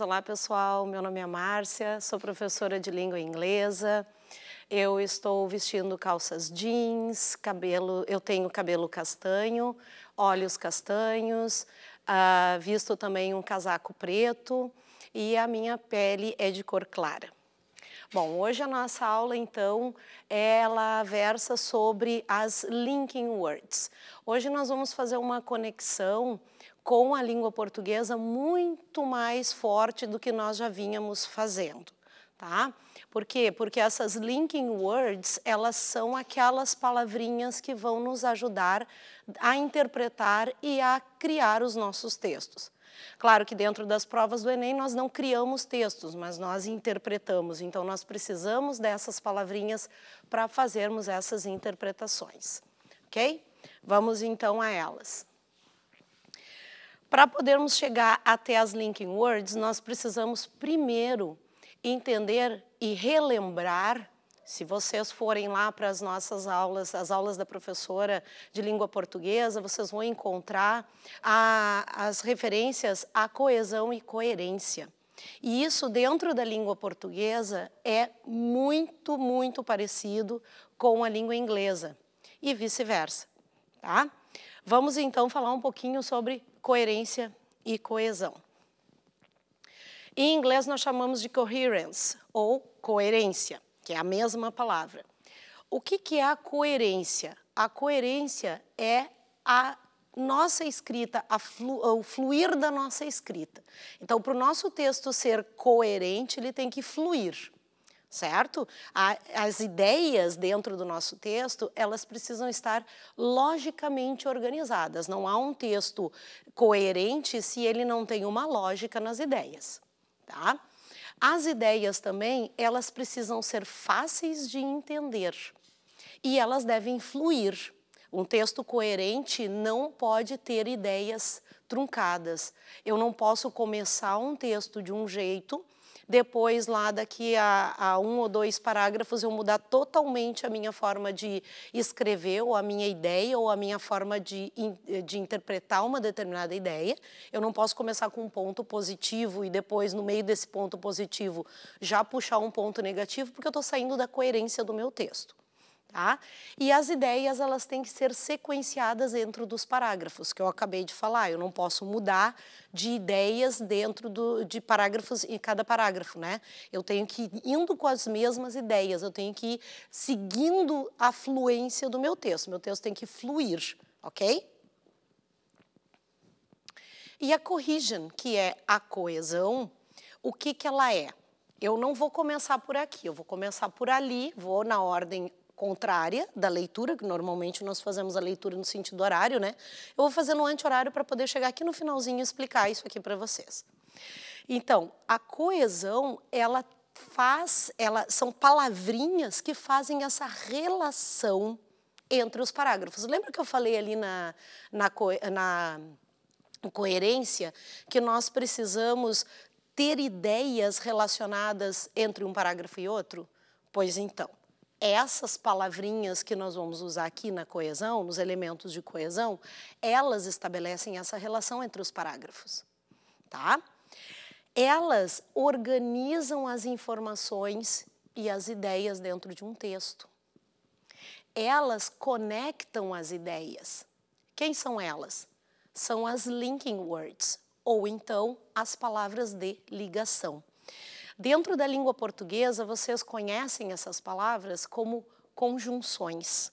olá pessoal, meu nome é Márcia, sou professora de língua inglesa. Eu estou vestindo calças jeans, cabelo, eu tenho cabelo castanho, olhos castanhos, uh, visto também um casaco preto e a minha pele é de cor clara. Bom, hoje a nossa aula, então, ela versa sobre as linking words. Hoje nós vamos fazer uma conexão com a língua portuguesa muito mais forte do que nós já vínhamos fazendo. Tá? Por quê? Porque essas linking words, elas são aquelas palavrinhas que vão nos ajudar a interpretar e a criar os nossos textos. Claro que dentro das provas do Enem nós não criamos textos, mas nós interpretamos. Então nós precisamos dessas palavrinhas para fazermos essas interpretações. Ok? Vamos então a elas. Para podermos chegar até as linking words, nós precisamos primeiro entender e relembrar se vocês forem lá para as nossas aulas, as aulas da professora de língua portuguesa, vocês vão encontrar a, as referências à coesão e coerência. E isso, dentro da língua portuguesa, é muito, muito parecido com a língua inglesa e vice-versa, tá? Vamos então falar um pouquinho sobre coerência e coesão. Em inglês nós chamamos de coherence ou coerência, que é a mesma palavra. O que, é a coerência? A coerência é a nossa escrita, flu, o fluir da nossa escrita. Então, para o nosso texto ser coerente, ele tem que fluir certo? As ideias dentro do nosso texto, elas precisam estar logicamente organizadas. Não há um texto coerente se ele não tem uma lógica nas ideias, tá? As ideias também, elas precisam ser fáceis de entender e elas devem fluir. Um texto coerente não pode ter ideias truncadas. Eu não posso começar um texto de um jeito depois lá daqui a, a, um ou dois parágrafos eu mudar totalmente a minha forma de escrever ou a minha ideia ou a minha forma de, de interpretar uma determinada ideia. Eu não posso começar com um ponto positivo e depois, no meio desse ponto positivo, já puxar um ponto negativo, porque eu estou saindo da coerência do meu texto. Tá? E as ideias elas têm que ser sequenciadas dentro dos parágrafos que eu acabei de falar. Eu não posso mudar de ideias dentro do, de parágrafos em cada parágrafo, né? Eu tenho que ir indo com as mesmas ideias. Eu tenho que ir seguindo a fluência do meu texto. Meu texto tem que fluir, ok? E a cohesion, que é a coesão, o que que ela é? Eu não vou começar por aqui, eu vou começar por ali, vou na ordem contrária da leitura, que normalmente nós fazemos a leitura no sentido horário, né? Eu vou fazer no anti-horário para poder chegar aqui no finalzinho e explicar isso aqui para vocês. Então, a coesão, ela faz, ela são palavrinhas que fazem essa relação entre os parágrafos. Lembra que eu falei ali na, na, na coerência que nós precisamos ter ideias relacionadas entre um parágrafo e outro? Pois então, essas palavrinhas que nós vamos usar aqui na coesão, nos elementos de coesão, elas estabelecem essa relação entre os parágrafos, tá? Elas organizam as informações e as ideias dentro de um texto. Elas conectam as ideias. Quem são elas? São as linking words, ou então as palavras de ligação. Dentro da língua portuguesa, vocês conhecem essas palavras como conjunções.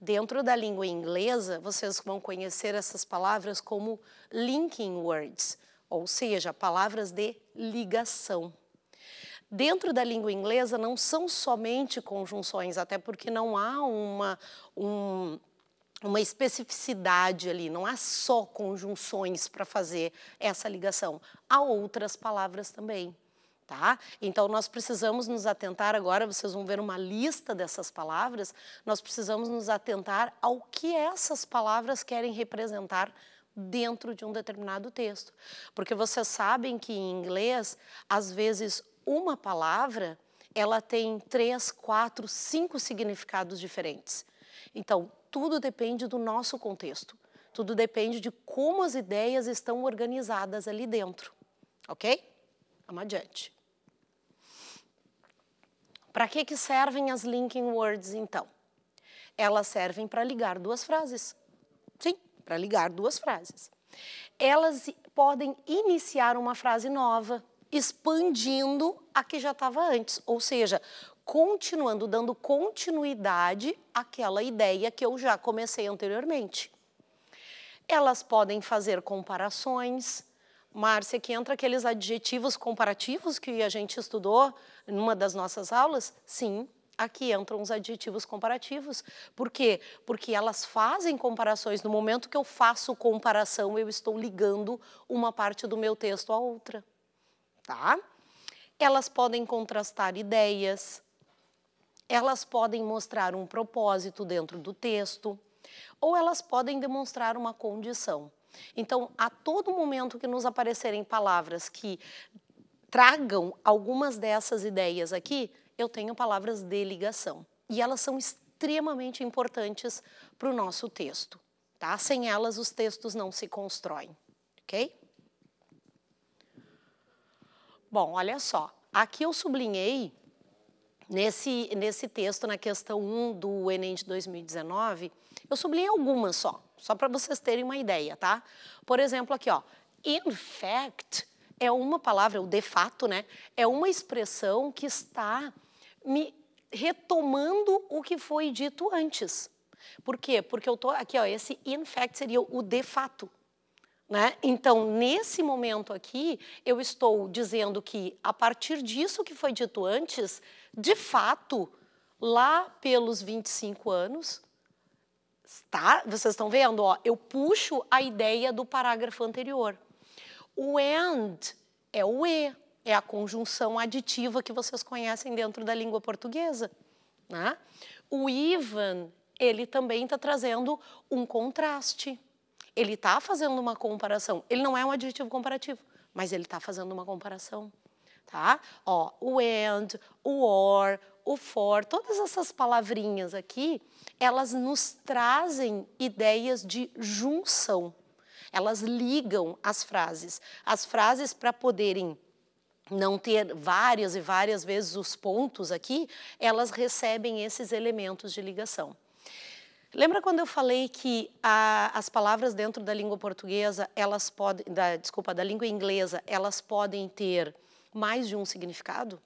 Dentro da língua inglesa, vocês vão conhecer essas palavras como linking words, ou seja, palavras de ligação. Dentro da língua inglesa não são somente conjunções, até porque não há uma, um, uma especificidade ali, não há só conjunções para fazer essa ligação. Há outras palavras também. Tá? Então, nós precisamos nos atentar agora, vocês vão ver uma lista dessas palavras, nós precisamos nos atentar ao que essas palavras querem representar dentro de um determinado texto. Porque vocês sabem que em inglês, às vezes, uma palavra ela tem três, quatro, cinco significados diferentes. Então, tudo depende do nosso contexto, tudo depende de como as ideias estão organizadas ali dentro, ok? Vamos adiante. Para que, que servem as linking words, então? Elas servem para ligar duas frases. Sim, para ligar duas frases. Elas podem iniciar uma frase nova, expandindo a que já estava antes, ou seja, continuando, dando continuidade àquela ideia que eu já comecei anteriormente. Elas podem fazer comparações, Márcia, que entra aqueles adjetivos comparativos que a gente estudou numa das nossas aulas? Sim, aqui entram os adjetivos comparativos. Por quê? Porque elas fazem comparações. No momento que eu faço comparação, eu estou ligando uma parte do meu texto à outra. Tá? Elas podem contrastar ideias, elas podem mostrar um propósito dentro do texto, ou elas podem demonstrar uma condição. Então, a todo momento que nos aparecerem palavras que tragam algumas dessas ideias aqui, eu tenho palavras de ligação. E elas são extremamente importantes para o nosso texto. Tá? Sem elas, os textos não se constroem. Ok? Bom, olha só. Aqui eu sublinhei, nesse, nesse texto, na questão 1 do Enem de 2019, eu sublinhei algumas só. Só para vocês terem uma ideia, tá? Por exemplo, aqui, ó. In fact é uma palavra, o de fato, né? É uma expressão que está me retomando o que foi dito antes. Por quê? Porque eu tô aqui, ó, esse in fact seria o de fato. Né? Então, nesse momento aqui, eu estou dizendo que, a partir disso que foi dito antes, de fato, lá pelos 25 anos, Tá? Vocês estão vendo? Ó, eu puxo a ideia do parágrafo anterior. O and é o e, é a conjunção aditiva que vocês conhecem dentro da língua portuguesa. Né? O even, ele também está trazendo um contraste. Ele está fazendo uma comparação. Ele não é um adjetivo comparativo, mas ele está fazendo uma comparação. Tá? Ó, o and, o or, o for, todas essas palavrinhas aqui, elas nos trazem ideias de junção. Elas ligam as frases. As frases para poderem não ter várias e várias vezes os pontos aqui, elas recebem esses elementos de ligação. Lembra quando eu falei que a, as palavras dentro da língua portuguesa, elas podem, da, desculpa, da língua inglesa, elas podem ter mais de um significado?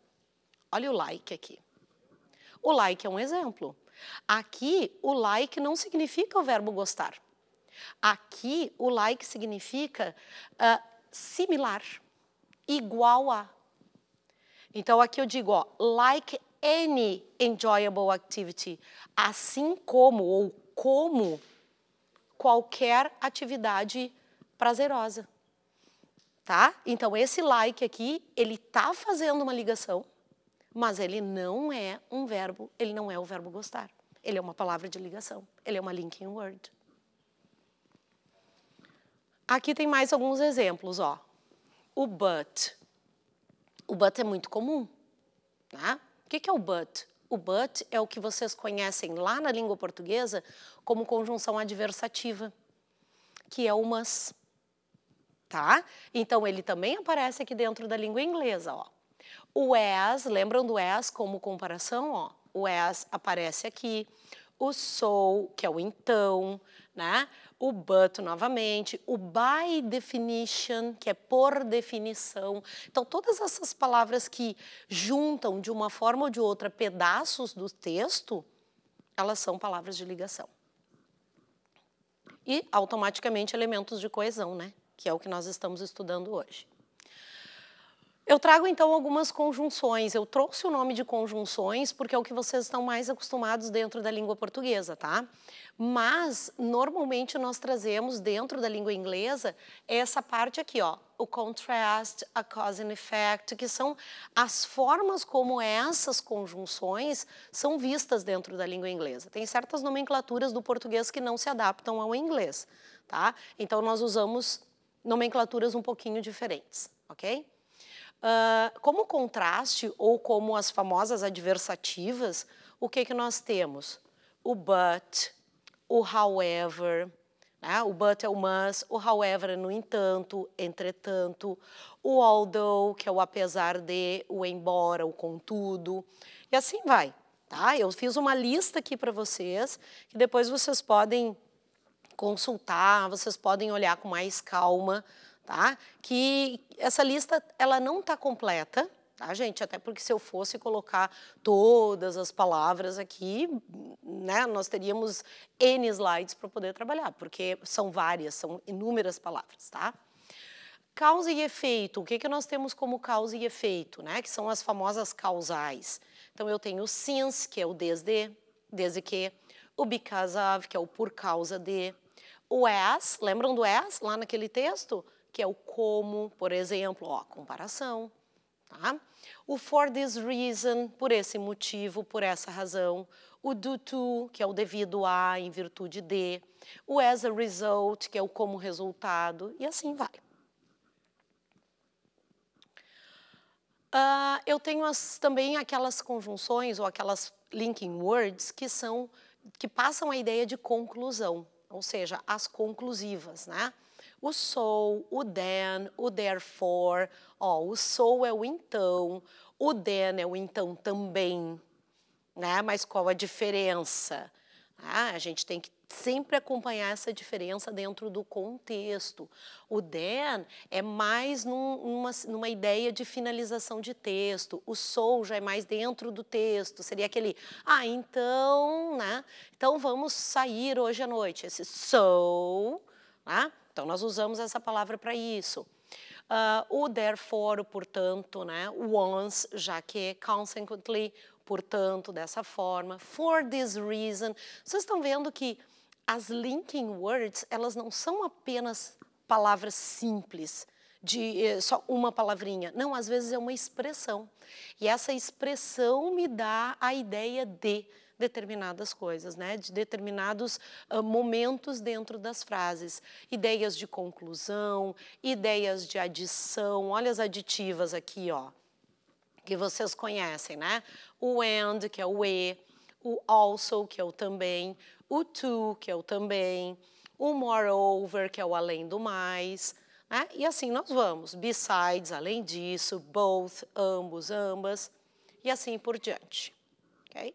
Olha o like aqui. O like é um exemplo. Aqui, o like não significa o verbo gostar. Aqui, o like significa uh, similar, igual a. Então, aqui eu digo, ó, like any enjoyable activity, assim como ou como qualquer atividade prazerosa. Tá? Então, esse like aqui, ele está fazendo uma ligação mas ele não é um verbo, ele não é o verbo gostar. Ele é uma palavra de ligação, ele é uma linking word. Aqui tem mais alguns exemplos, ó. O but. O but é muito comum, né? O que é o but? O but é o que vocês conhecem lá na língua portuguesa como conjunção adversativa, que é o mas. Tá? Então ele também aparece aqui dentro da língua inglesa, ó. O as lembram do as como comparação? Ó, o as aparece aqui, o SOU, que é o então, né? o but novamente, o by definition, que é por definição. Então, todas essas palavras que juntam de uma forma ou de outra pedaços do texto, elas são palavras de ligação. E automaticamente elementos de coesão, né? Que é o que nós estamos estudando hoje. Eu trago então algumas conjunções. Eu trouxe o nome de conjunções porque é o que vocês estão mais acostumados dentro da língua portuguesa, tá? Mas normalmente nós trazemos dentro da língua inglesa essa parte aqui, ó, o contrast, a cause and effect, que são as formas como essas conjunções são vistas dentro da língua inglesa. Tem certas nomenclaturas do português que não se adaptam ao inglês, tá? Então nós usamos nomenclaturas um pouquinho diferentes, ok? Uh, como contraste, ou como as famosas adversativas, o que, que nós temos? O but, o however, né? o but é o mas, o however é no entanto, entretanto, o although, que é o apesar de, o embora, o contudo, e assim vai. Tá? Eu fiz uma lista aqui para vocês, que depois vocês podem consultar, vocês podem olhar com mais calma tá? Que essa lista ela não está completa, tá, gente? Até porque se eu fosse colocar todas as palavras aqui, né, nós teríamos N slides para poder trabalhar, porque são várias, são inúmeras palavras, tá? Causa e efeito, o que, que nós temos como causa e efeito, né? Que são as famosas causais. Então, eu tenho since, que é o desde, desde que, o because of, que é o por causa de, o as, lembram do as lá naquele texto? que é o como, por exemplo, ó, comparação. Tá? O for this reason, por esse motivo, por essa razão. O due to, que é o devido a, em virtude de. O as a result, que é o como resultado, e assim vai. Uh, eu tenho as, também aquelas conjunções ou aquelas linking words que são que passam a ideia de conclusão, ou seja, as conclusivas, né? o so, o then, o therefore. Ó, o so é o então, o then é o então também. Né? Mas qual a diferença? Ah, a gente tem que sempre acompanhar essa diferença dentro do contexto. O then é mais num, numa, numa ideia de finalização de texto. O sou já é mais dentro do texto. Seria aquele, ah, então, né? Então vamos sair hoje à noite. Esse sou, né? Então, nós usamos essa palavra para isso. Uh, o therefore, portanto, né? once, já que é consequently, portanto, dessa forma. For this reason. Vocês estão vendo que as linking words, elas não são apenas palavras simples, de eh, só uma palavrinha. Não, às vezes é uma expressão. E essa expressão me dá a ideia de determinadas coisas, né? de determinados uh, momentos dentro das frases. Ideias de conclusão, ideias de adição, olha as aditivas aqui, ó, que vocês conhecem, né? O and, que é o e, o also, que é o também, o to, que é o também, o moreover, que é o além do mais, né? E assim nós vamos, besides, além disso, both, ambos, ambas, e assim por diante, ok?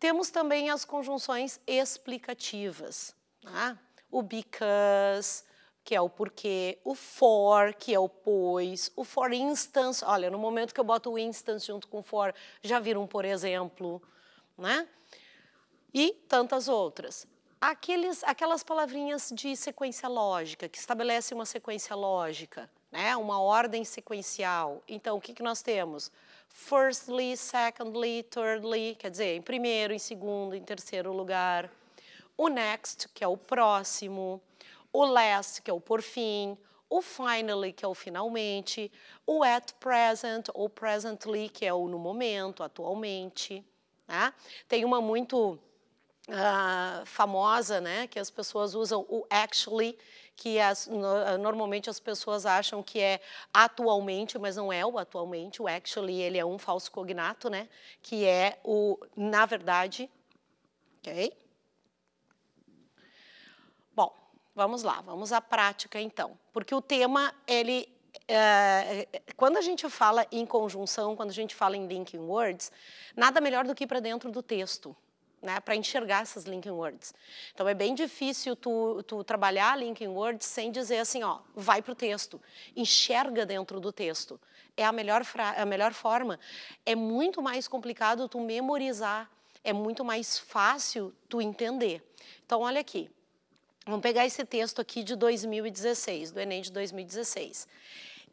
Temos também as conjunções explicativas, tá? o because, que é o porquê, o for, que é o pois, o for instance, olha, no momento que eu boto o instance junto com o for, já vira um por exemplo, né? E tantas outras. Aqueles, aquelas palavrinhas de sequência lógica, que estabelece uma sequência lógica, né? uma ordem sequencial. Então, o que, que nós temos? firstly, secondly, thirdly, quer dizer, em primeiro, em segundo, em terceiro lugar. O next, que é o próximo. O last, que é o por fim. O finally, que é o finalmente. O at present ou presently, que é o no momento, atualmente. Né? Tem uma muito uh, famosa, né, que as pessoas usam o actually, que as, ah, normalmente as pessoas acham que é atualmente, mas não é o atualmente, o actually, ele é um falso cognato, né? Que é o na verdade, ok? Bom, vamos lá, vamos à prática então, porque o tema, ele eh, quando a gente fala em conjunção, quando a gente fala em linking words, nada melhor do que ir para dentro do texto né, para enxergar essas linking words. Então é bem difícil tu, tu trabalhar linking words sem dizer assim, ó, vai para o texto, enxerga dentro do texto. É a melhor, a melhor forma. É muito mais complicado tu memorizar, é muito mais fácil tu entender. Então olha aqui, vamos pegar esse texto aqui de 2016, do Enem de 2016.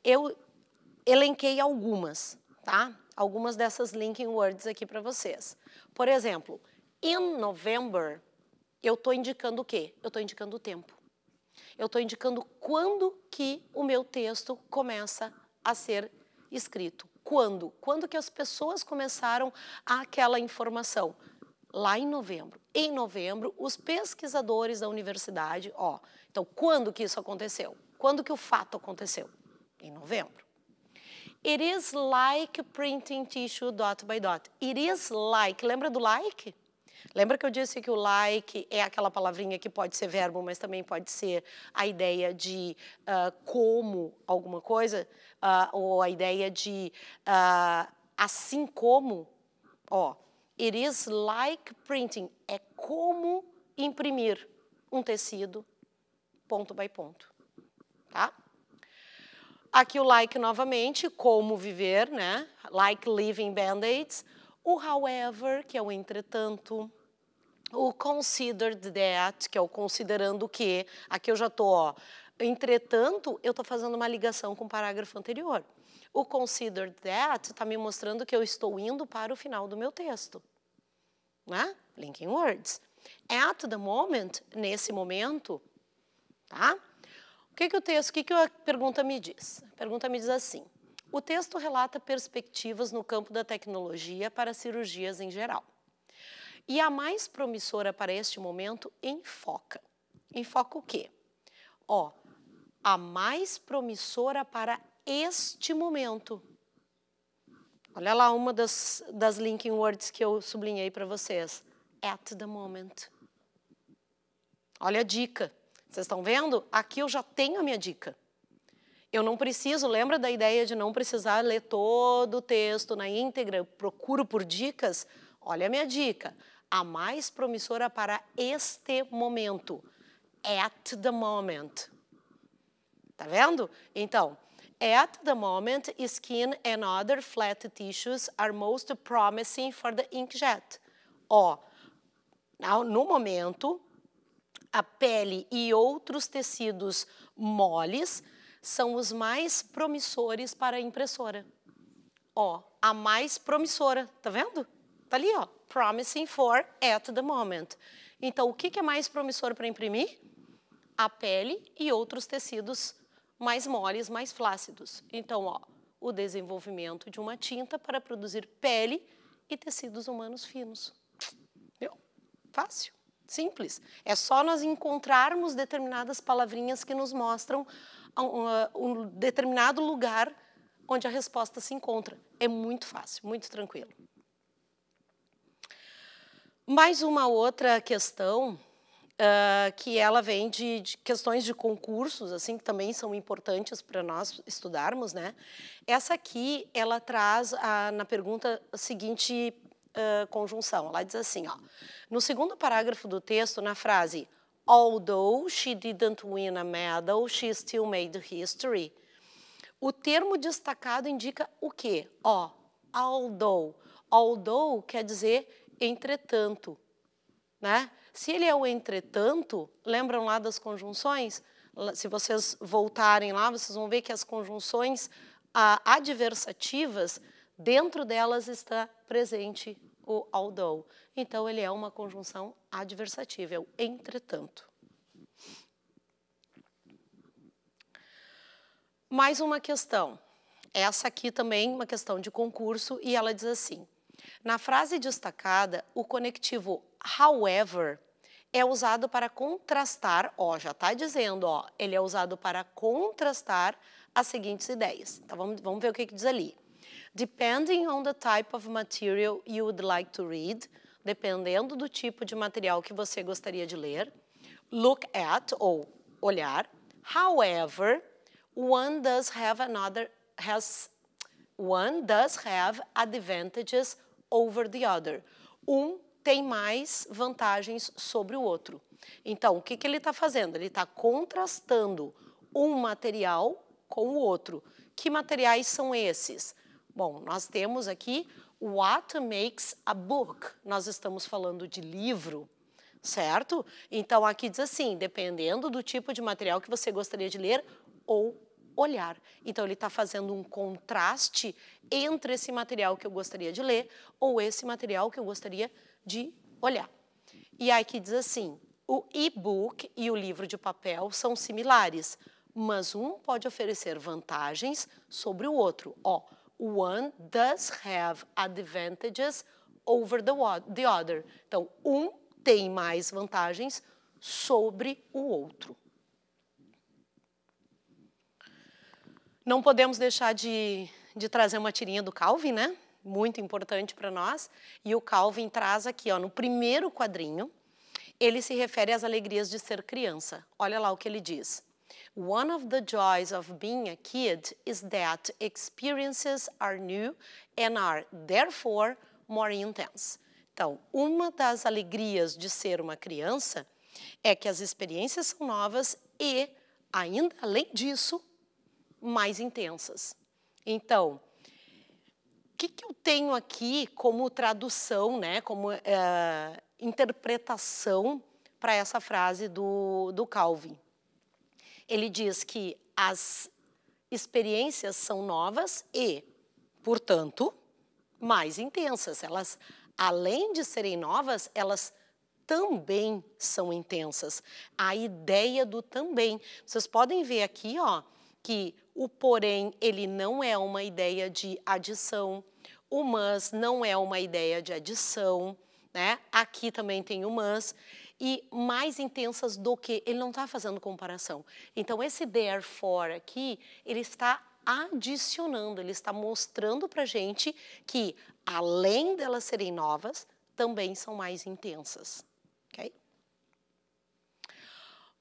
Eu elenquei algumas, tá? Algumas dessas linking words aqui para vocês. Por exemplo, In November, eu estou indicando o quê? Eu estou indicando o tempo. Eu estou indicando quando que o meu texto começa a ser escrito. Quando? Quando que as pessoas começaram aquela informação? Lá em novembro. Em novembro, os pesquisadores da universidade, ó, então quando que isso aconteceu? Quando que o fato aconteceu? Em novembro. It is like printing tissue dot by dot. It is like, lembra do like? Lembra que eu disse que o like é aquela palavrinha que pode ser verbo, mas também pode ser a ideia de uh, como alguma coisa, uh, ou a ideia de uh, assim como, ó, it is like printing, é como imprimir um tecido ponto by ponto, tá? Aqui o like novamente, como viver, né? Like living band-aids, o however, que é o entretanto, o considered that, que é o considerando que, aqui eu já estou, entretanto, eu estou fazendo uma ligação com o parágrafo anterior. O considered that está me mostrando que eu estou indo para o final do meu texto. Né? Linking words. At the moment, nesse momento, tá? O que, que o texto, o que, que a pergunta me diz? A pergunta me diz assim, o texto relata perspectivas no campo da tecnologia para cirurgias em geral. E a mais promissora para este momento enfoca. Enfoca o quê? Ó, a mais promissora para este momento. Olha lá uma das, das linking words que eu sublinhei para vocês. At the moment. Olha a dica. Vocês estão vendo? Aqui eu já tenho a minha dica. Eu não preciso, lembra da ideia de não precisar ler todo o texto na íntegra? Eu procuro por dicas? Olha a minha dica. A mais promissora para este momento. At the moment. Tá vendo? Então, at the moment, skin and other flat tissues are most promising for the inkjet. Ó, no momento, a pele e outros tecidos moles são os mais promissores para a impressora. Ó, a mais promissora, tá vendo? Tá ali, ó, promising for at the moment. Então, o que, é mais promissor para imprimir? A pele e outros tecidos mais moles, mais flácidos. Então, ó, o desenvolvimento de uma tinta para produzir pele e tecidos humanos finos. Viu? Fácil, simples. É só nós encontrarmos determinadas palavrinhas que nos mostram um, determinado lugar onde a resposta se encontra. É muito fácil, muito tranquilo. Mais uma outra questão Uh, que ela vem de, de, questões de concursos, assim, que também são importantes para nós estudarmos, né? Essa aqui, ela traz a, na pergunta a seguinte uh, conjunção. Ela diz assim, ó, no segundo parágrafo do texto, na frase although she didn't win a medal, she still made history. O termo destacado indica o quê? Ó, although. Although quer dizer entretanto, né? Se ele é o entretanto, lembram lá das conjunções? Se vocês voltarem lá, vocês vão ver que as conjunções ah, adversativas, dentro delas está presente o although. Então, ele é uma conjunção adversativa, é o entretanto. Mais uma questão. Essa aqui também uma questão de concurso e ela diz assim: na frase destacada, o conectivo however é usado para contrastar, ó, já está dizendo, ó, ele é usado para contrastar as seguintes ideias. Então vamos, vamos ver o que, que diz ali. Depending on the type of material you would like to read, dependendo do tipo de material que você gostaria de ler, look at ou olhar. However, one does have another has one does have advantages over the other. Um tem mais vantagens sobre o outro. Então, o que, que ele está fazendo? Ele está contrastando um material com o outro. Que materiais são esses? Bom, nós temos aqui What Makes a Book. Nós estamos falando de livro, certo? Então, aqui diz assim, dependendo do tipo de material que você gostaria de ler ou olhar. Então, ele está fazendo um contraste entre esse material que eu gostaria de ler ou esse material que eu gostaria de olhar. E aí que diz assim, o e-book e o livro de papel são similares, mas um pode oferecer vantagens sobre o outro. Ó, one does have advantages over the, the other. Então, um tem mais vantagens sobre o outro. Não podemos deixar de, de trazer uma tirinha do Calvin, né? Muito importante para nós. E o Calvin traz aqui, ó, no primeiro quadrinho, ele se refere às alegrias de ser criança. Olha lá o que ele diz. One of the joys of being a kid is that experiences are new and are, therefore, more intense. Então, uma das alegrias de ser uma criança é que as experiências são novas e, ainda além disso, mais intensas. Então, o que, que eu tenho aqui como tradução, né, como é, interpretação para essa frase do, do Calvin? Ele diz que as experiências são novas e, portanto, mais intensas. Elas, além de serem novas, elas também são intensas. A ideia do também. Vocês podem ver aqui, ó, que o porém, ele não é uma ideia de adição. O mas não é uma ideia de adição, né? Aqui também tem o mas e mais intensas do que. Ele não está fazendo comparação. Então, esse therefore aqui, ele está adicionando, ele está mostrando para gente que, além delas serem novas, também são mais intensas. Ok?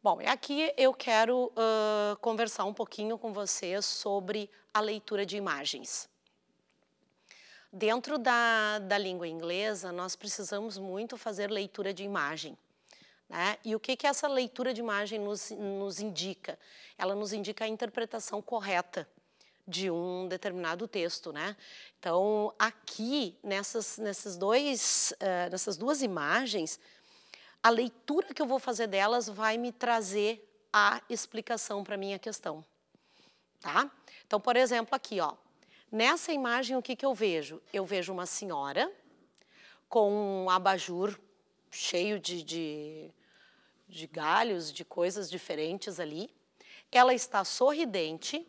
Bom, aqui eu quero uh, conversar um pouquinho com vocês sobre a leitura de imagens. Dentro da, da língua inglesa, nós precisamos muito fazer leitura de imagem. Né? E o que, que essa leitura de imagem nos, nos indica? Ela nos indica a interpretação correta de um determinado texto, né? Então, aqui, nessas, nessas, dois, uh, nessas duas imagens, a leitura que eu vou fazer delas vai me trazer a explicação para a minha questão, tá? Então, por exemplo, aqui, ó. Nessa imagem, o que, que eu vejo? Eu vejo uma senhora com um abajur cheio de, de, de galhos, de coisas diferentes ali. Ela está sorridente,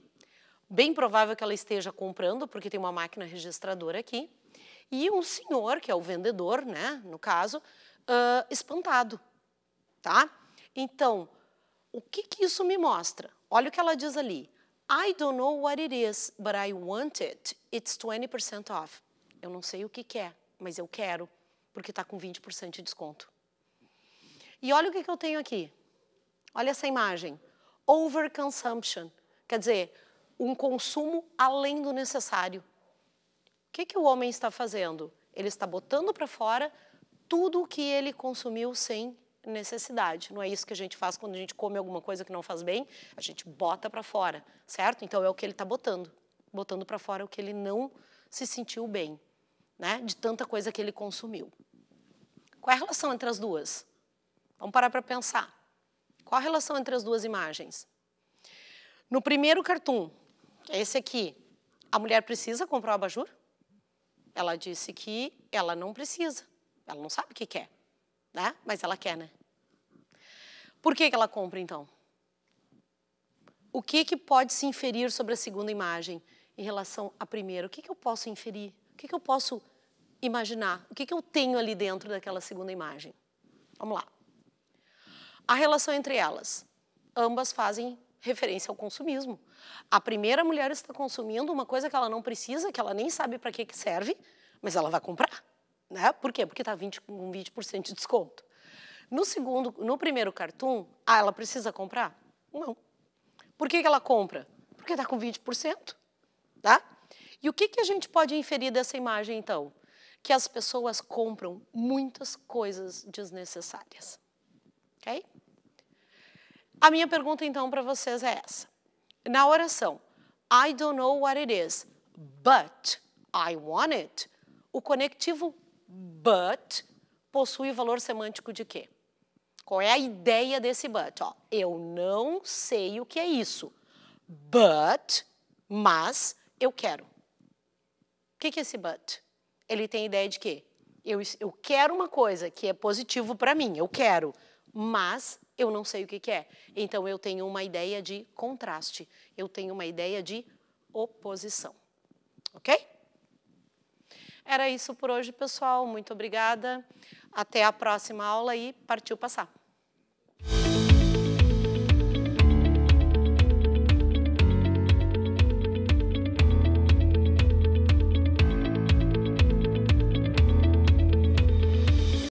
bem provável que ela esteja comprando, porque tem uma máquina registradora aqui. E um senhor, que é o vendedor, né, no caso, uh, espantado, tá? Então, o que, que isso me mostra? Olha o que ela diz ali. I don't know what it is, but I want it. It's 20% off. Eu não sei o que, que é, mas eu quero porque está com 20% de desconto. E olha o que, que eu tenho aqui. Olha essa imagem. Overconsumption. Quer dizer, um consumo além do necessário. O que, que o homem está fazendo? Ele está botando para fora tudo o que ele consumiu sem necessidade. Não é isso que a gente faz quando a gente come alguma coisa que não faz bem, a gente bota para fora, certo? Então é o que ele está botando, botando para fora o que ele não se sentiu bem, né? De tanta coisa que ele consumiu. Qual é a relação entre as duas? Vamos parar para pensar. Qual a relação entre as duas imagens? No primeiro cartoon, é esse aqui, a mulher precisa comprar o abajur? Ela disse que ela não precisa. Ela não sabe o que quer, né? mas ela quer, né? Por que, ela compra, então? O que, que pode se inferir sobre a segunda imagem em relação à primeira? O que, que eu posso inferir? O que, que eu posso imaginar o que, que eu tenho ali dentro daquela segunda imagem. Vamos lá. A relação entre elas. Ambas fazem referência ao consumismo. A primeira mulher está consumindo uma coisa que ela não precisa, que ela nem sabe para que, que serve, mas ela vai comprar. Né? Por quê? Porque está com 20, 20% de desconto. No segundo, no primeiro cartoon, ah, ela precisa comprar? Não. Por que, que ela compra? Porque está com 20%. Tá? E o que, que a gente pode inferir dessa imagem, então? que as pessoas compram muitas coisas desnecessárias. Ok? A minha pergunta então para vocês é essa. Na oração, I don't know what it is, but I want it. O conectivo but possui valor semântico de quê? Qual é a ideia desse but? Ó, eu não sei o que é isso, but, mas eu quero. O que é esse but? ele tem ideia de que eu, eu quero uma coisa que é positivo para mim, eu quero, mas eu não sei o que, que é. Então eu tenho uma ideia de contraste, eu tenho uma ideia de oposição. Ok? Era isso por hoje, pessoal. Muito obrigada. Até a próxima aula e partiu passar.